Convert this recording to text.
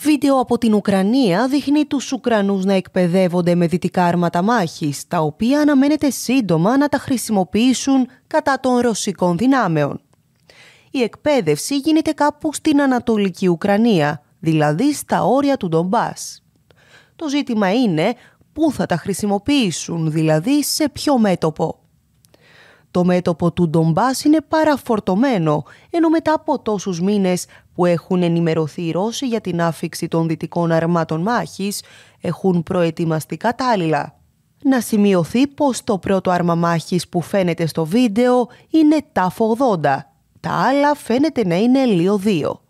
Βίντεο από την Ουκρανία δείχνει τους Ουκρανούς να εκπαιδεύονται με δυτικά άρματα μάχης, τα οποία αναμένεται σύντομα να τα χρησιμοποιήσουν κατά των ρωσικών δυνάμεων. Η εκπαίδευση γίνεται κάπου στην Ανατολική Ουκρανία, δηλαδή στα όρια του Ντομπάς. Το ζήτημα είναι πού θα τα χρησιμοποιήσουν, δηλαδή σε ποιο μέτωπο. Το μέτωπο του Ντομπάς είναι παραφορτωμένο, ενώ μετά από τόσους μήνες που έχουν ενημερωθεί οι Ρώσοι για την άφηξη των δυτικών αρμάτων μάχης, έχουν προετοιμαστεί κατάλληλα. Να σημειωθεί πως το πρώτο άρμα μάχης που φαίνεται στο βίντεο είναι τάφο 80. Τα άλλα φαίνεται να είναι λίο 2.